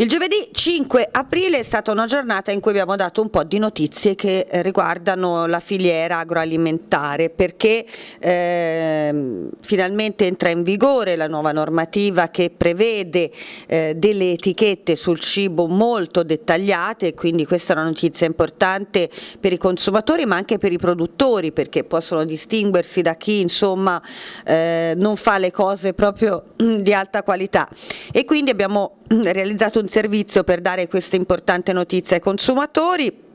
Il giovedì 5 aprile è stata una giornata in cui abbiamo dato un po' di notizie che riguardano la filiera agroalimentare perché eh, finalmente entra in vigore la nuova normativa che prevede eh, delle etichette sul cibo molto dettagliate e quindi questa è una notizia importante per i consumatori ma anche per i produttori perché possono distinguersi da chi insomma eh, non fa le cose proprio di alta qualità e quindi abbiamo mm, realizzato un servizio per dare questa importante notizia ai consumatori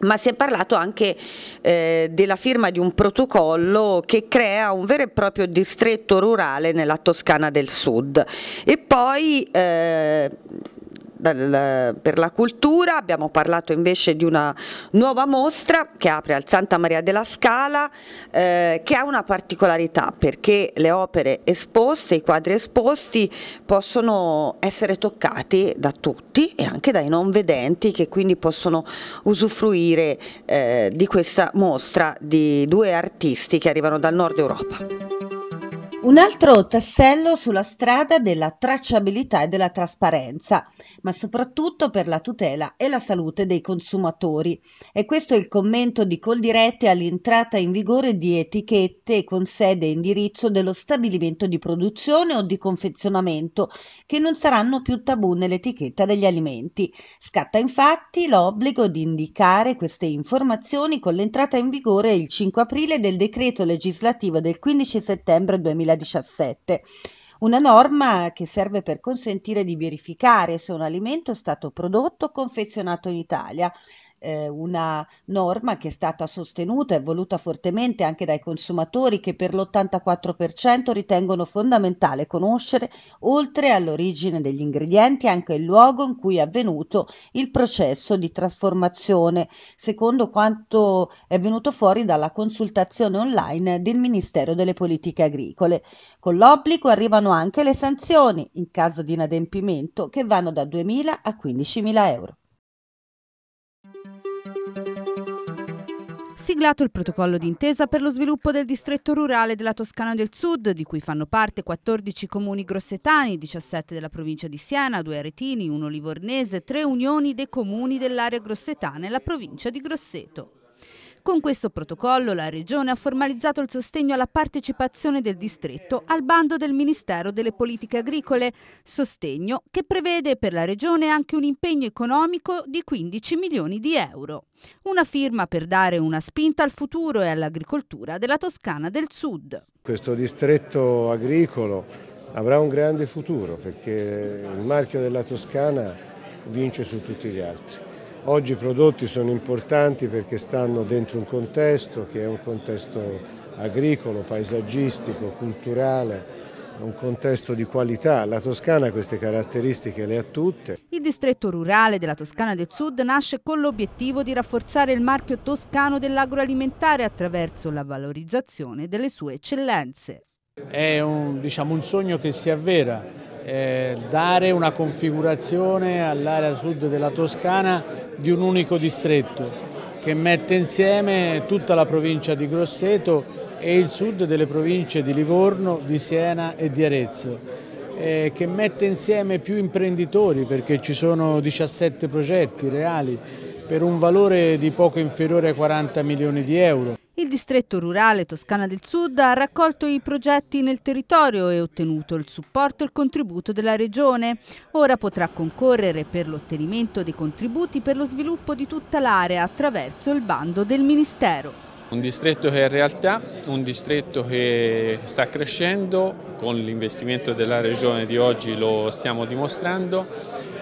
ma si è parlato anche eh, della firma di un protocollo che crea un vero e proprio distretto rurale nella Toscana del Sud. E poi eh, dal, per la cultura, abbiamo parlato invece di una nuova mostra che apre al Santa Maria della Scala eh, che ha una particolarità perché le opere esposte, i quadri esposti possono essere toccati da tutti e anche dai non vedenti che quindi possono usufruire eh, di questa mostra di due artisti che arrivano dal nord Europa. Un altro tassello sulla strada della tracciabilità e della trasparenza, ma soprattutto per la tutela e la salute dei consumatori. E questo è il commento di Coldiretti all'entrata in vigore di etichette con sede e indirizzo dello stabilimento di produzione o di confezionamento, che non saranno più tabù nell'etichetta degli alimenti. Scatta infatti l'obbligo di indicare queste informazioni con l'entrata in vigore il 5 aprile del decreto legislativo del 15 settembre 2020 2017. Una norma che serve per consentire di verificare se un alimento è stato prodotto o confezionato in Italia eh, una norma che è stata sostenuta e voluta fortemente anche dai consumatori che per l'84% ritengono fondamentale conoscere, oltre all'origine degli ingredienti, anche il luogo in cui è avvenuto il processo di trasformazione, secondo quanto è venuto fuori dalla consultazione online del Ministero delle Politiche Agricole. Con l'obbligo arrivano anche le sanzioni in caso di inadempimento che vanno da 2.000 a 15.000 euro. siglato il protocollo d'intesa per lo sviluppo del distretto rurale della Toscana del Sud, di cui fanno parte 14 comuni grossetani, 17 della provincia di Siena, 2 aretini, 1 livornese, 3 unioni dei comuni dell'area grossetana e la provincia di Grosseto. Con questo protocollo la Regione ha formalizzato il sostegno alla partecipazione del distretto al bando del Ministero delle Politiche Agricole, sostegno che prevede per la Regione anche un impegno economico di 15 milioni di euro. Una firma per dare una spinta al futuro e all'agricoltura della Toscana del Sud. Questo distretto agricolo avrà un grande futuro perché il marchio della Toscana vince su tutti gli altri Oggi i prodotti sono importanti perché stanno dentro un contesto che è un contesto agricolo, paesaggistico, culturale, un contesto di qualità. La Toscana queste caratteristiche le ha tutte. Il distretto rurale della Toscana del Sud nasce con l'obiettivo di rafforzare il marchio toscano dell'agroalimentare attraverso la valorizzazione delle sue eccellenze. È un, diciamo, un sogno che si avvera eh, dare una configurazione all'area sud della Toscana di un unico distretto che mette insieme tutta la provincia di Grosseto e il sud delle province di Livorno, di Siena e di Arezzo, eh, che mette insieme più imprenditori perché ci sono 17 progetti reali per un valore di poco inferiore a 40 milioni di euro. Il distretto rurale Toscana del Sud ha raccolto i progetti nel territorio e ottenuto il supporto e il contributo della Regione. Ora potrà concorrere per l'ottenimento dei contributi per lo sviluppo di tutta l'area attraverso il bando del Ministero. Un distretto che è realtà, un distretto che sta crescendo, con l'investimento della Regione di oggi lo stiamo dimostrando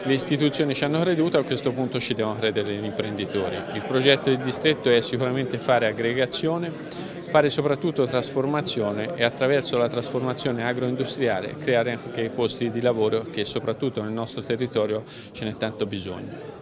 le istituzioni ci hanno creduto e a questo punto ci devono credere gli imprenditori. Il progetto del distretto è sicuramente fare aggregazione, fare soprattutto trasformazione e attraverso la trasformazione agroindustriale creare anche i posti di lavoro che soprattutto nel nostro territorio ce n'è tanto bisogno.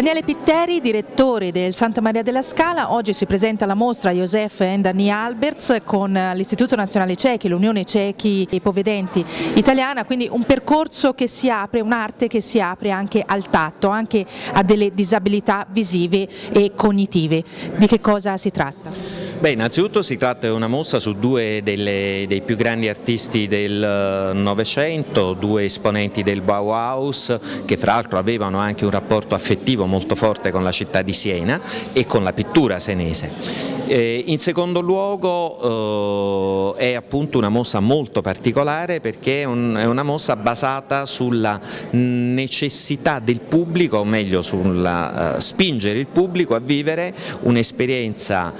Daniele Pitteri, direttore del Santa Maria della Scala, oggi si presenta alla mostra Josef Endani Alberts con l'Istituto Nazionale Cechi, l'Unione Cechi e Povedenti Italiana, quindi un percorso che si apre, un'arte che si apre anche al tatto, anche a delle disabilità visive e cognitive. Di che cosa si tratta? Beh, innanzitutto si tratta di una mossa su due delle, dei più grandi artisti del eh, Novecento, due esponenti del Bauhaus che fra l'altro avevano anche un rapporto affettivo molto forte con la città di Siena e con la pittura senese. Eh, in secondo luogo eh, è appunto una mossa molto particolare perché è, una mossa basata sulla necessità del pubblico, o meglio sulla spingere il pubblico a vivere un'esperienza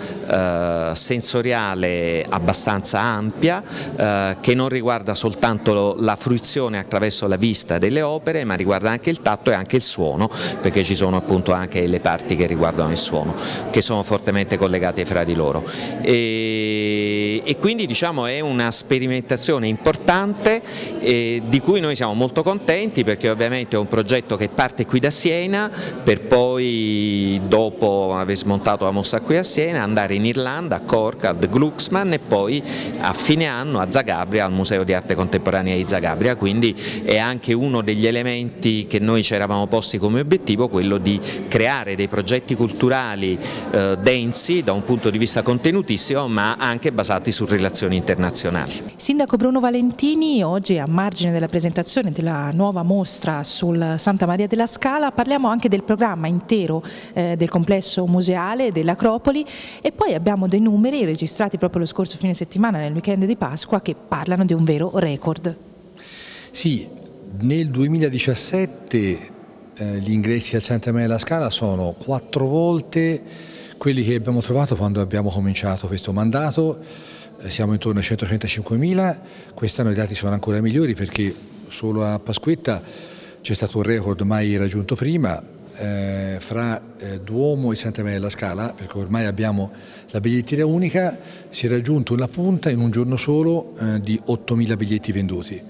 eh, sensoriale abbastanza ampia eh, che non riguarda soltanto la fruizione attraverso la vista delle opere ma riguarda anche il tatto e anche il suono perché ci sono appunto anche le parti che riguardano il suono che sono fortemente collegate fra di loro e, e quindi diciamo è una sperimentazione importante eh, di cui noi siamo molto contenti perché ovviamente è un progetto che parte qui da Siena per poi dopo aver smontato la mossa qui a Siena andare in Irlanda a Cork, Corcard, Glucksmann e poi a fine anno a Zagabria, al Museo di Arte Contemporanea di Zagabria, quindi è anche uno degli elementi che noi ci eravamo posti come obiettivo, quello di creare dei progetti culturali eh, densi da un punto di vista contenutissimo ma anche basati su relazioni internazionali. Sindaco Bruno Valentini, oggi a margine della presentazione della nuova mostra sul Santa Maria della Scala parliamo anche del programma intero eh, del complesso museale dell'Acropoli e poi abbiamo dei numeri registrati proprio lo scorso fine settimana nel weekend di Pasqua che parlano di un vero record. Sì, nel 2017 eh, gli ingressi al Sant'Amè della Scala sono quattro volte quelli che abbiamo trovato quando abbiamo cominciato questo mandato, eh, siamo intorno ai 135.000, quest'anno i dati sono ancora migliori perché solo a Pasquetta c'è stato un record mai raggiunto prima, eh, fra eh, Duomo e Santa Maria della Scala, perché ormai abbiamo la bigliettiera unica, si è raggiunto una punta in un giorno solo eh, di 8.000 biglietti venduti.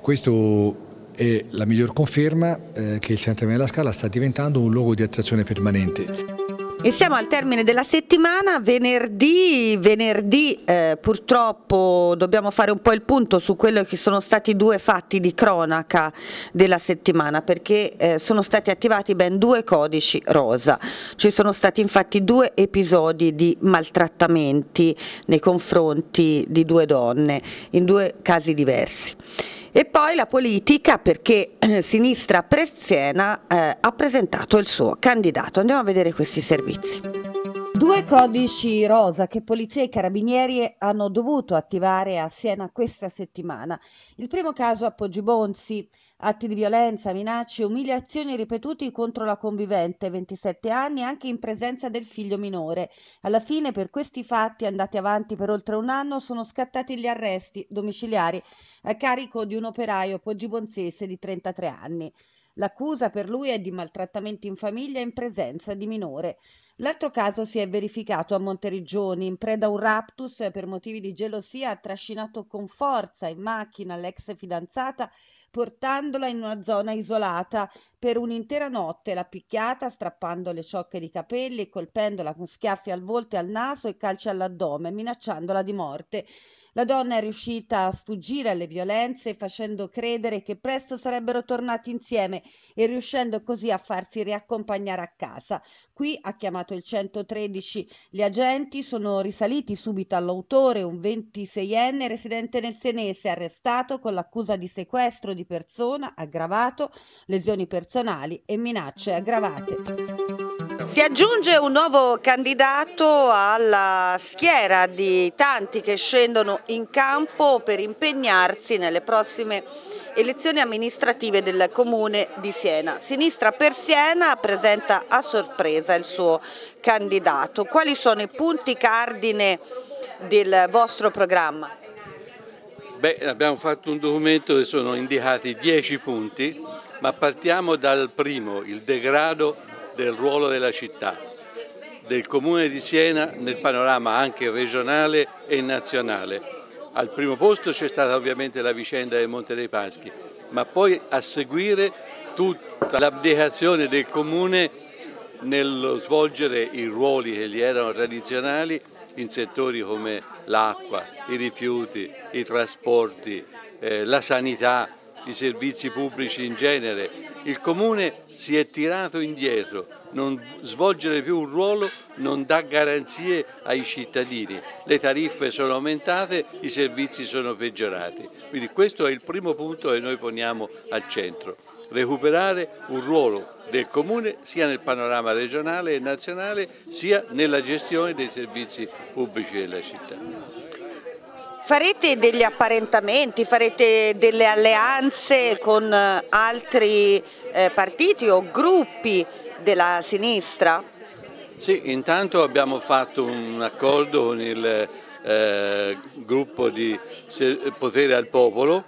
Questo è la miglior conferma eh, che il Santa Maria della Scala sta diventando un luogo di attrazione permanente. E siamo al termine della settimana, venerdì, venerdì eh, purtroppo dobbiamo fare un po' il punto su quello che sono stati due fatti di cronaca della settimana perché eh, sono stati attivati ben due codici rosa, ci sono stati infatti due episodi di maltrattamenti nei confronti di due donne in due casi diversi. E poi la politica perché eh, Sinistra Preziena eh, ha presentato il suo candidato. Andiamo a vedere questi servizi. Due codici rosa che polizia e carabinieri hanno dovuto attivare a Siena questa settimana. Il primo caso a Poggibonsi, atti di violenza, minacce, umiliazioni ripetuti contro la convivente, 27 anni, anche in presenza del figlio minore. Alla fine per questi fatti andati avanti per oltre un anno sono scattati gli arresti domiciliari a carico di un operaio poggibonzese di 33 anni. L'accusa per lui è di maltrattamenti in famiglia in presenza di minore. L'altro caso si è verificato a Monteriggioni. In preda a un raptus per motivi di gelosia ha trascinato con forza in macchina l'ex fidanzata portandola in una zona isolata per un'intera notte. L'ha picchiata strappando le ciocche di capelli e colpendola con schiaffi al volto e al naso e calci all'addome minacciandola di morte. La donna è riuscita a sfuggire alle violenze facendo credere che presto sarebbero tornati insieme e riuscendo così a farsi riaccompagnare a casa. Qui ha chiamato il 113. Gli agenti sono risaliti subito all'autore, un 26enne residente nel Senese, arrestato con l'accusa di sequestro di persona aggravato, lesioni personali e minacce aggravate. Si aggiunge un nuovo candidato alla schiera di tanti che scendono in campo per impegnarsi nelle prossime elezioni amministrative del comune di Siena. Sinistra per Siena presenta a sorpresa il suo candidato. Quali sono i punti cardine del vostro programma? Beh, abbiamo fatto un documento dove sono indicati 10 punti, ma partiamo dal primo, il degrado del ruolo della città, del Comune di Siena nel panorama anche regionale e nazionale. Al primo posto c'è stata ovviamente la vicenda del Monte dei Paschi, ma poi a seguire tutta l'abdicazione del Comune nello svolgere i ruoli che gli erano tradizionali in settori come l'acqua, i rifiuti, i trasporti, eh, la sanità, i servizi pubblici in genere, il Comune si è tirato indietro, non svolgere più un ruolo non dà garanzie ai cittadini, le tariffe sono aumentate, i servizi sono peggiorati. Quindi questo è il primo punto che noi poniamo al centro, recuperare un ruolo del Comune sia nel panorama regionale e nazionale sia nella gestione dei servizi pubblici della città. Farete degli apparentamenti, farete delle alleanze con altri eh, partiti o gruppi della sinistra? Sì, intanto abbiamo fatto un accordo con il eh, gruppo di Potere al Popolo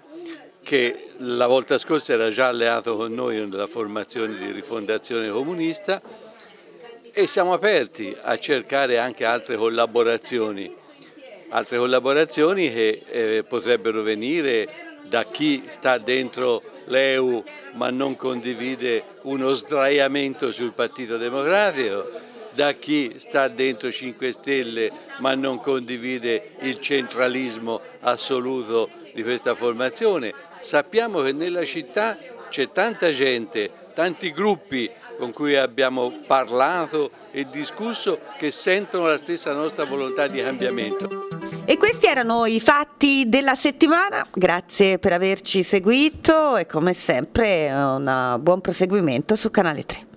che la volta scorsa era già alleato con noi nella formazione di rifondazione comunista e siamo aperti a cercare anche altre collaborazioni, altre collaborazioni che eh, potrebbero venire da chi sta dentro l'EU ma non condivide uno sdraiamento sul Partito Democratico, da chi sta dentro 5 Stelle ma non condivide il centralismo assoluto di questa formazione. Sappiamo che nella città c'è tanta gente, tanti gruppi con cui abbiamo parlato e discusso che sentono la stessa nostra volontà di cambiamento. E questi erano i fatti della settimana, grazie per averci seguito e come sempre un buon proseguimento su Canale 3.